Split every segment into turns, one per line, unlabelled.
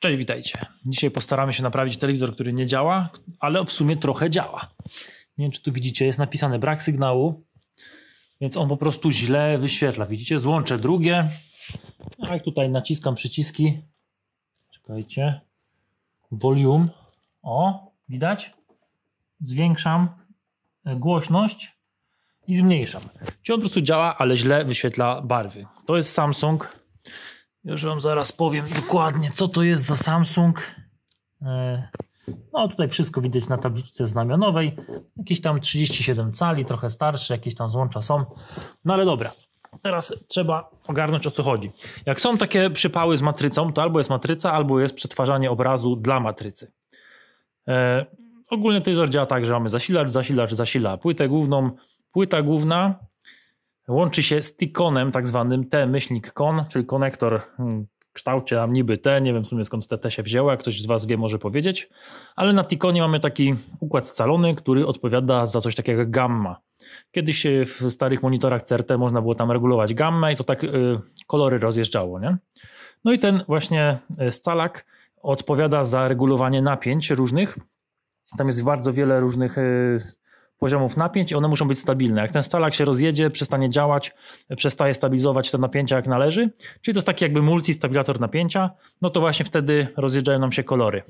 Cześć, witajcie. Dzisiaj postaramy się naprawić telewizor, który nie działa, ale w sumie trochę działa. Nie wiem, czy tu widzicie, jest napisane brak sygnału, więc on po prostu źle wyświetla. Widzicie, złączę drugie. Jak tutaj naciskam przyciski, czekajcie, volume, o, widać? Zwiększam e, głośność i zmniejszam. Czyli on po prostu działa, ale źle wyświetla barwy. To jest Samsung już Wam zaraz powiem dokładnie, co to jest za Samsung. E, no tutaj wszystko widać na tabliczce znamionowej. Jakieś tam 37 cali, trochę starsze, jakieś tam złącza są. No ale dobra, teraz trzeba ogarnąć o co chodzi. Jak są takie przypały z matrycą, to albo jest matryca, albo jest przetwarzanie obrazu dla matrycy. E, ogólnie tejże działa tak, że mamy zasilacz, zasilacz, zasila płytę główną. Płyta główna łączy się z tikonem, tak zwanym T-kon, czyli konektor w kształcie niby T, nie wiem w sumie skąd te T się wzięło, jak ktoś z Was wie może powiedzieć, ale na tikonie mamy taki układ scalony, który odpowiada za coś takiego jak gamma. Kiedyś e, w starych monitorach CRT można było tam regulować gammę i to tak e, kolory rozjeżdżało, nie? No i ten właśnie e, scalak odpowiada za regulowanie napięć różnych. Tam jest bardzo wiele różnych poziomów napięć i one muszą być stabilne. Jak ten stalak się rozjedzie, przestanie działać, przestaje stabilizować te napięcia jak należy, czyli to jest taki jakby multistabilator napięcia, no to właśnie wtedy rozjeżdżają nam się kolory.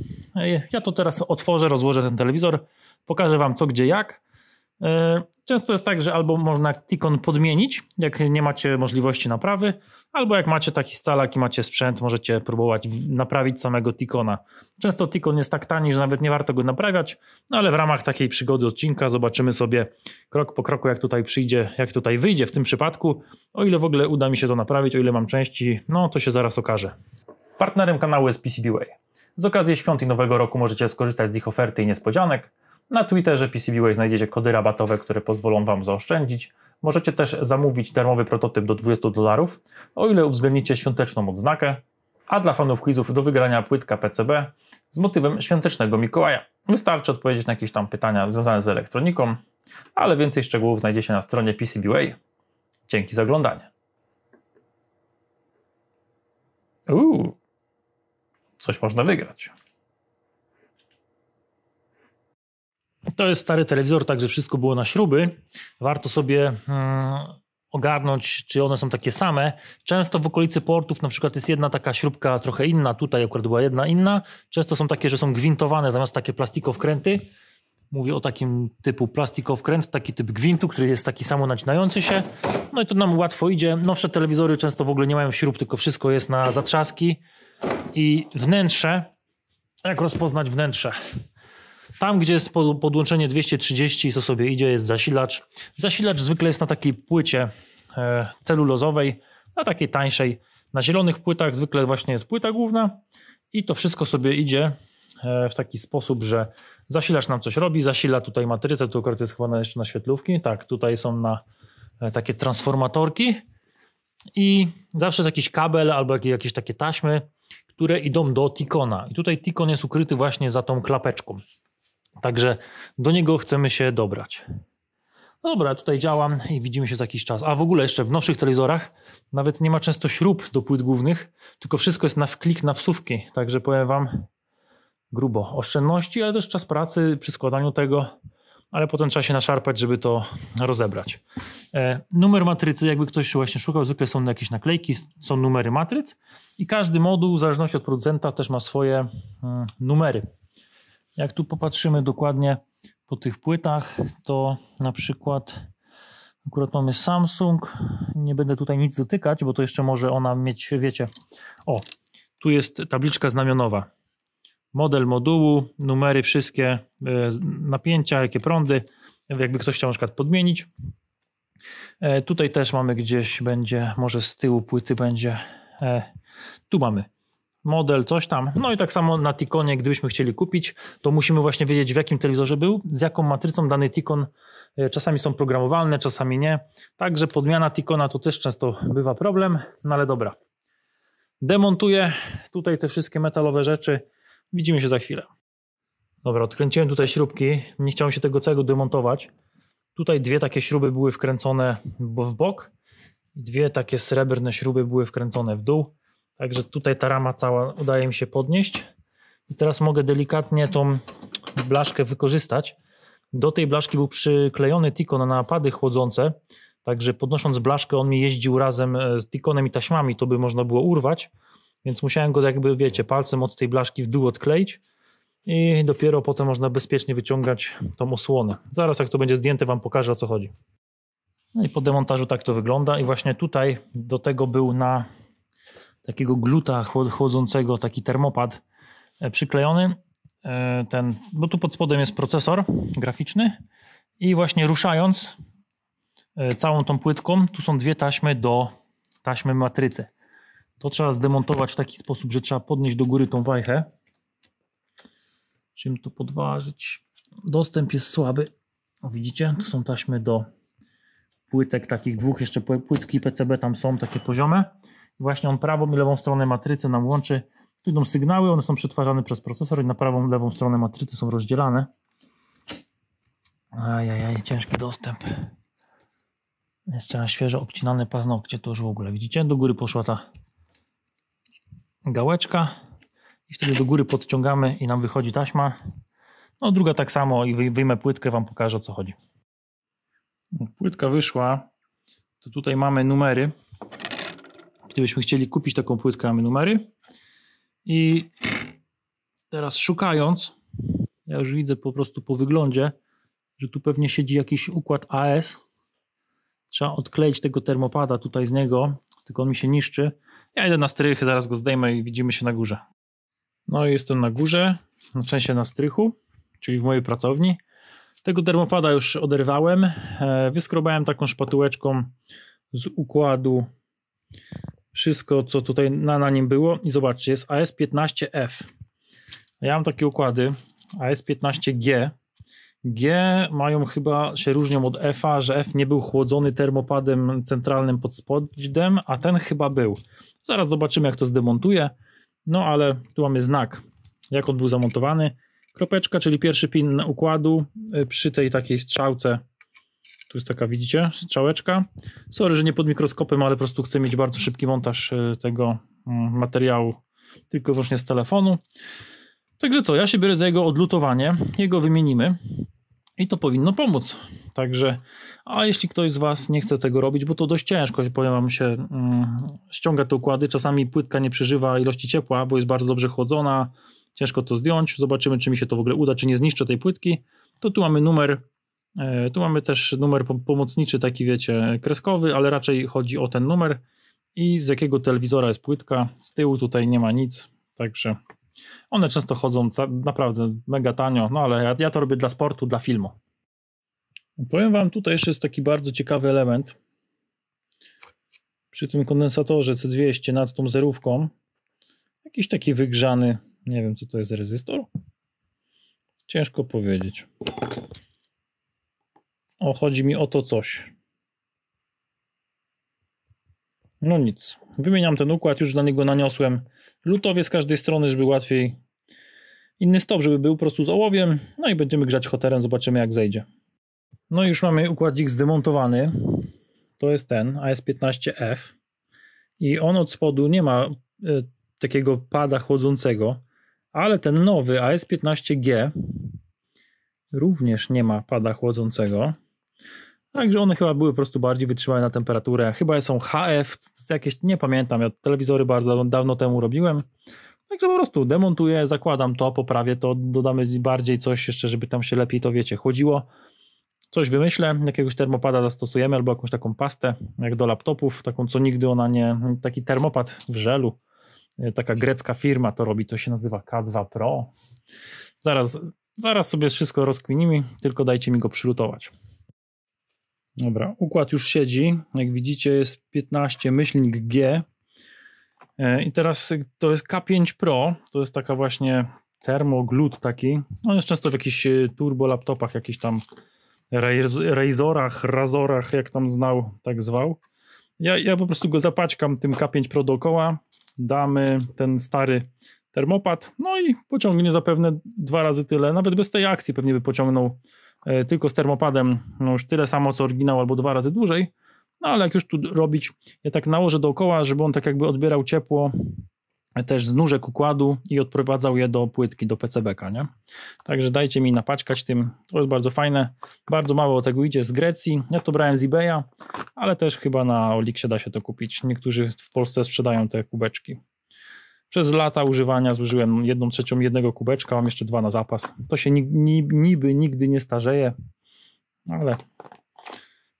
Ja to teraz otworzę, rozłożę ten telewizor, pokażę Wam co, gdzie, jak E, często jest tak, że albo można tikon podmienić, jak nie macie możliwości naprawy, albo jak macie taki stalak i macie sprzęt, możecie próbować naprawić samego tikona. Często tikon jest tak tani, że nawet nie warto go naprawiać, no ale w ramach takiej przygody odcinka zobaczymy sobie krok po kroku, jak tutaj przyjdzie, jak tutaj wyjdzie w tym przypadku. O ile w ogóle uda mi się to naprawić, o ile mam części, no to się zaraz okaże. Partnerem kanału jest PCBWay. Z okazji świąt i Nowego Roku możecie skorzystać z ich oferty i niespodzianek. Na Twitterze PCBWay znajdziecie kody rabatowe, które pozwolą Wam zaoszczędzić. Możecie też zamówić darmowy prototyp do 20 dolarów, o ile uwzględnicie świąteczną odznakę, a dla fanów quizów do wygrania płytka PCB z motywem świątecznego Mikołaja. Wystarczy odpowiedzieć na jakieś tam pytania związane z elektroniką, ale więcej szczegółów znajdziecie na stronie PCBWay. Dzięki za oglądanie. Uuu, coś można wygrać. To jest stary telewizor, także wszystko było na śruby. Warto sobie hmm, ogarnąć, czy one są takie same. Często w okolicy portów na przykład jest jedna taka śrubka trochę inna, tutaj akurat była jedna inna. Często są takie, że są gwintowane zamiast takie plastikowkręty. Mówię o takim typu plastikowkręt, taki typ gwintu, który jest taki samo nacinający się. No i to nam łatwo idzie. Nowsze telewizory często w ogóle nie mają śrub, tylko wszystko jest na zatrzaski. I wnętrze, jak rozpoznać wnętrze? Tam, gdzie jest podłączenie 230, to sobie idzie, jest zasilacz. Zasilacz zwykle jest na takiej płycie e, celulozowej, na takiej tańszej. Na zielonych płytach zwykle właśnie jest płyta główna i to wszystko sobie idzie e, w taki sposób, że zasilacz nam coś robi, zasila tutaj matrycę, tu akurat jest chyba jeszcze na świetlówki, tak, tutaj są na e, takie transformatorki i zawsze jest jakiś kabel albo jakieś takie taśmy, które idą do Tikona i tutaj Tikon jest ukryty właśnie za tą klapeczką. Także do niego chcemy się dobrać. No dobra, tutaj działam i widzimy się za jakiś czas. A w ogóle jeszcze w nowszych telewizorach nawet nie ma często śrub do płyt głównych, tylko wszystko jest na wklik, na wsówki. Także powiem Wam grubo oszczędności, ale też czas pracy przy składaniu tego, ale potem trzeba się naszarpać, żeby to rozebrać. E, numer matrycy, jakby ktoś właśnie szukał, zwykle są jakieś naklejki, są numery matryc i każdy moduł, w zależności od producenta, też ma swoje mm, numery. Jak tu popatrzymy dokładnie po tych płytach, to na przykład akurat mamy Samsung. Nie będę tutaj nic dotykać, bo to jeszcze może ona mieć, wiecie, o, tu jest tabliczka znamionowa. Model modułu, numery, wszystkie e, napięcia, jakie prądy, jakby ktoś chciał na przykład podmienić. E, tutaj też mamy gdzieś, będzie, może z tyłu płyty będzie. E, tu mamy model, coś tam. No i tak samo na Tikonie, gdybyśmy chcieli kupić, to musimy właśnie wiedzieć, w jakim telewizorze był, z jaką matrycą dany Tikon. E, czasami są programowalne, czasami nie. Także podmiana Tikona to też często bywa problem, no ale dobra. Demontuję tutaj te wszystkie metalowe rzeczy. Widzimy się za chwilę. Dobra, odkręciłem tutaj śrubki. Nie chciałem się tego całego demontować. Tutaj dwie takie śruby były wkręcone w bok. Dwie takie srebrne śruby były wkręcone w dół. Także tutaj ta rama cała udaje mi się podnieść. I teraz mogę delikatnie tą blaszkę wykorzystać. Do tej blaszki był przyklejony tikon na napady chłodzące, także podnosząc blaszkę on mi jeździł razem e, z tikonem i taśmami, to by można było urwać, więc musiałem go jakby, wiecie, palcem od tej blaszki w dół odkleić i dopiero potem można bezpiecznie wyciągać tą osłonę. Zaraz jak to będzie zdjęte wam pokażę o co chodzi. No i po demontażu tak to wygląda i właśnie tutaj do tego był na takiego gluta chłodzącego, taki termopad e, przyklejony. E, ten, bo tu pod spodem jest procesor graficzny i właśnie ruszając e, całą tą płytką, tu są dwie taśmy do taśmy matrycy. To trzeba zdemontować w taki sposób, że trzeba podnieść do góry tą wajchę. Czym to podważyć? Dostęp jest słaby. O, widzicie, tu są taśmy do płytek takich dwóch, jeszcze płytki PCB tam są takie poziome właśnie on prawą i lewą stronę matrycy nam łączy. Tu idą sygnały, one są przetwarzane przez procesor i na prawą i lewą stronę matrycy są rozdzielane. Ajajaj, ciężki dostęp. Jeszcze na świeżo obcinane paznokcie, to już w ogóle widzicie? Do góry poszła ta gałeczka i wtedy do góry podciągamy i nam wychodzi taśma. No druga tak samo i wyjmę płytkę, Wam pokażę o co chodzi. Płytka wyszła, to tutaj mamy numery gdybyśmy chcieli kupić taką płytkę, mamy numery. I teraz szukając, ja już widzę po prostu po wyglądzie, że tu pewnie siedzi jakiś układ AS. Trzeba odkleić tego termopada tutaj z niego, tylko on mi się niszczy. Ja idę na strych, zaraz go zdejmę i widzimy się na górze. No i jestem na górze, na części na strychu, czyli w mojej pracowni. Tego termopada już oderwałem. E, wyskrobałem taką szpatułeczką z układu wszystko, co tutaj na, na nim było. I zobaczcie, jest AS15F. Ja mam takie układy. AS15G. G mają chyba się różnią od f że F nie był chłodzony termopadem centralnym pod spodem, a ten chyba był. Zaraz zobaczymy, jak to zdemontuje. No ale tu mamy znak, jak on był zamontowany. Kropeczka, czyli pierwszy pin układu y, przy tej takiej strzałce tu jest taka, widzicie, strzałeczka. Sorry, że nie pod mikroskopem, ale po prostu chcę mieć bardzo szybki montaż e, tego mm, materiału, tylko wyłącznie z telefonu. Także co, ja się biorę za jego odlutowanie, jego wymienimy i to powinno pomóc. Także, a jeśli ktoś z Was nie chce tego robić, bo to dość ciężko, powiem Wam się, mm, ściąga te układy, czasami płytka nie przeżywa ilości ciepła, bo jest bardzo dobrze chłodzona, ciężko to zdjąć, zobaczymy czy mi się to w ogóle uda, czy nie zniszczę tej płytki, to tu mamy numer E, tu mamy też numer pomocniczy, taki wiecie, kreskowy, ale raczej chodzi o ten numer i z jakiego telewizora jest płytka. Z tyłu tutaj nie ma nic, także one często chodzą naprawdę mega tanio, no ale ja, ja to robię dla sportu, dla filmu. Powiem Wam, tutaj jeszcze jest taki bardzo ciekawy element. Przy tym kondensatorze C200 nad tą zerówką jakiś taki wygrzany, nie wiem co to jest, rezystor? Ciężko powiedzieć. O, chodzi mi o to coś. No nic. Wymieniam ten układ, już dla niego naniosłem lutowie z każdej strony, żeby łatwiej inny stop, żeby był po prostu z ołowiem. No i będziemy grzać hoterem, zobaczymy jak zejdzie. No i już mamy układzik zdemontowany. To jest ten AS15F i on od spodu nie ma y, takiego pada chłodzącego, ale ten nowy AS15G również nie ma pada chłodzącego. Także one chyba były po prostu bardziej wytrzymałe na temperaturę. Chyba są HF, jakieś, nie pamiętam, ja telewizory bardzo dawno temu robiłem. Także po prostu demontuję, zakładam to, poprawię to, dodamy bardziej coś jeszcze, żeby tam się lepiej to, wiecie, chłodziło. Coś wymyślę, jakiegoś termopada zastosujemy albo jakąś taką pastę, jak do laptopów, taką co nigdy ona nie, taki termopad w żelu. E, taka grecka firma to robi, to się nazywa K2 Pro. Zaraz, zaraz sobie wszystko rozkwinimy, tylko dajcie mi go przylutować. Dobra, układ już siedzi. Jak widzicie, jest 15 myślnik G. E, I teraz to jest K5 Pro. To jest taka właśnie termoglut taki. On no, jest często w jakichś e, turbo laptopach, jakichś tam Razorach, Razorach, jak tam znał, tak zwał. Ja, ja po prostu go zapaćkam tym K5 Pro dookoła, damy ten stary termopad, no i pociągnie zapewne dwa razy tyle, nawet bez tej akcji pewnie by pociągnął E, tylko z termopadem no już tyle samo co oryginał albo dwa razy dłużej, no ale jak już tu robić, ja tak nałożę dookoła, żeby on tak jakby odbierał ciepło e, też z nóżek układu i odprowadzał je do płytki, do PCB'ka, nie? Także dajcie mi napaćkać tym, to jest bardzo fajne, bardzo mało tego idzie z Grecji, ja to brałem z eBaya, ale też chyba na Olixie da się to kupić, niektórzy w Polsce sprzedają te kubeczki. Przez lata używania zużyłem jedną trzecią jednego kubeczka, mam jeszcze dwa na zapas. To się niby, niby nigdy nie starzeje, ale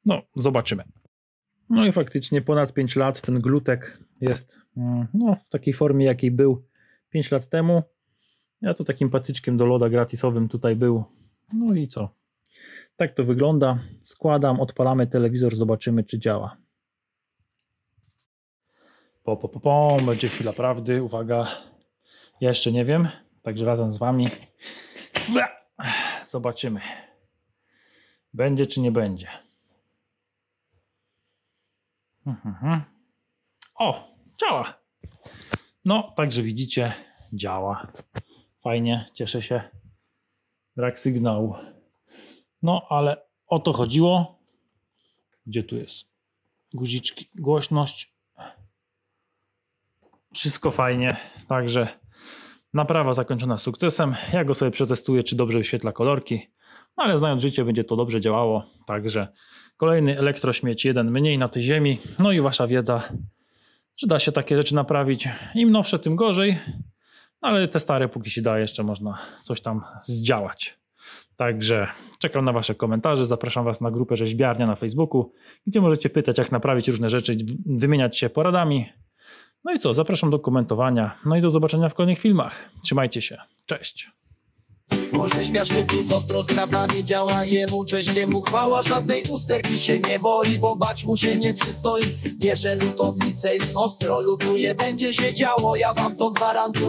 no, zobaczymy. No i faktycznie ponad 5 lat ten glutek jest mm, no, w takiej formie, jakiej był 5 lat temu. Ja to takim patyczkiem do loda gratisowym tutaj był. No i co? Tak to wygląda. Składam, odpalamy telewizor, zobaczymy, czy działa. Po, po, po, po, będzie chwila prawdy, uwaga. Ja jeszcze nie wiem, także razem z wami zobaczymy. Będzie czy nie będzie. Mhm, mhm. O, działa. No, także widzicie, działa. Fajnie, cieszę się. Brak sygnału. No, ale o to chodziło. Gdzie tu jest? Guziczki, głośność, wszystko fajnie, także naprawa zakończona sukcesem. Ja go sobie przetestuję, czy dobrze wyświetla kolorki, no ale znając życie, będzie to dobrze działało. Także kolejny elektrośmieć, jeden mniej na tej ziemi. No i wasza wiedza, że da się takie rzeczy naprawić. Im nowsze, tym gorzej, no ale te stare, póki się da, jeszcze można coś tam zdziałać. Także czekam na Wasze komentarze. Zapraszam Was na grupę Rzeźbiarnia na Facebooku, gdzie możecie pytać, jak naprawić różne rzeczy, wymieniać się poradami. No i co, zapraszam do komentowania. No i do zobaczenia w kolejnych filmach. Trzymajcie się. Cześć. Może z ostro działa jemu cześć chwała Żadnej usterki się nie boi, bo bać mu się nie przystoi Bierze lutownicę i ostro lutuje Będzie się działo, ja wam to gwarantuję